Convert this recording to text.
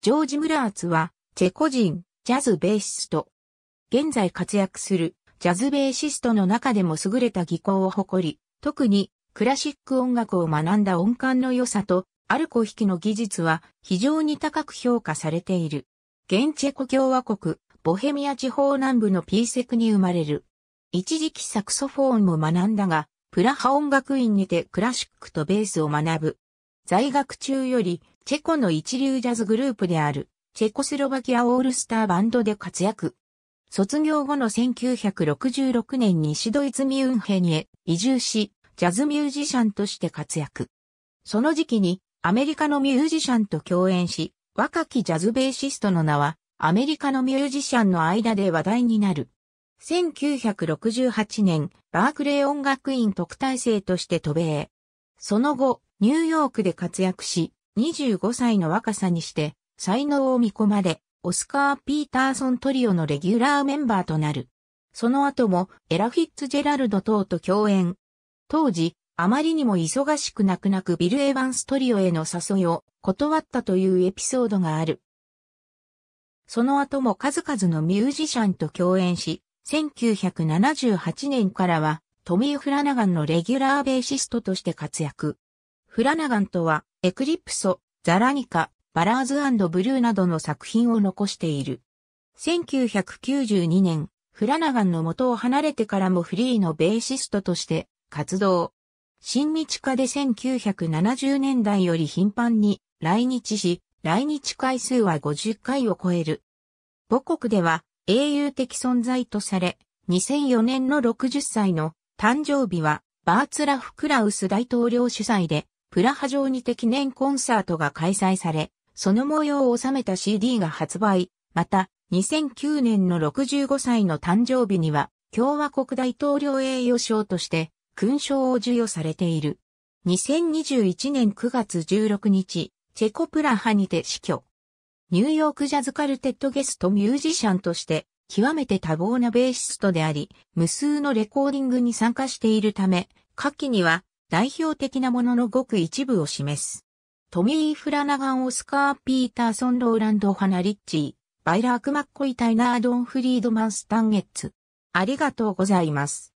ジョージ・ムラーツは、チェコ人、ジャズベーシスト。現在活躍する、ジャズベーシストの中でも優れた技巧を誇り、特に、クラシック音楽を学んだ音感の良さと、アルコ引きの技術は、非常に高く評価されている。現チェコ共和国、ボヘミア地方南部のピーセクに生まれる。一時期サクソフォーンも学んだが、プラハ音楽院にてクラシックとベースを学ぶ。在学中よりチェコの一流ジャズグループである、チェコスロバキアオールスターバンドで活躍。卒業後の1966年に西ドイツミュンヘンへ移住し、ジャズミュージシャンとして活躍。その時期にアメリカのミュージシャンと共演し、若きジャズベーシストの名はアメリカのミュージシャンの間で話題になる。1968年、バークレー音楽院特待生として渡米。その後、ニューヨークで活躍し、25歳の若さにして、才能を見込まれ、オスカー・ピーターソントリオのレギュラーメンバーとなる。その後もエラ・フィッツジェラルド等と共演。当時、あまりにも忙しく泣く泣くビル・エヴァンストリオへの誘いを断ったというエピソードがある。その後も数々のミュージシャンと共演し、1978年からはトミー・フラナガンのレギュラーベーシストとして活躍。フラナガンとはエクリプソ、ザラニカ、バラーズブルーなどの作品を残している。1992年、フラナガンの元を離れてからもフリーのベーシストとして活動。新日課で1970年代より頻繁に来日し、来日回数は50回を超える。母国では英雄的存在とされ、2004年の60歳の誕生日はバーツラフ・クラウス大統領主催でプラハ城にて記念コンサートが開催され、その模様を収めた CD が発売、また、2009年の65歳の誕生日には、共和国大統領栄誉賞として、勲章を授与されている。2021年9月16日、チェコプラハにて死去。ニューヨークジャズカルテットゲストミュージシャンとして、極めて多忙なベーシストであり、無数のレコーディングに参加しているため、下記には、代表的なもののごく一部を示す。トミー・フラナガン・オスカー・ピーターソン・ローランド・ハナ・リッチー、バイラーク・マッコイ・タイナー・ドン・フリードマン・スタンゲッツ。ありがとうございます。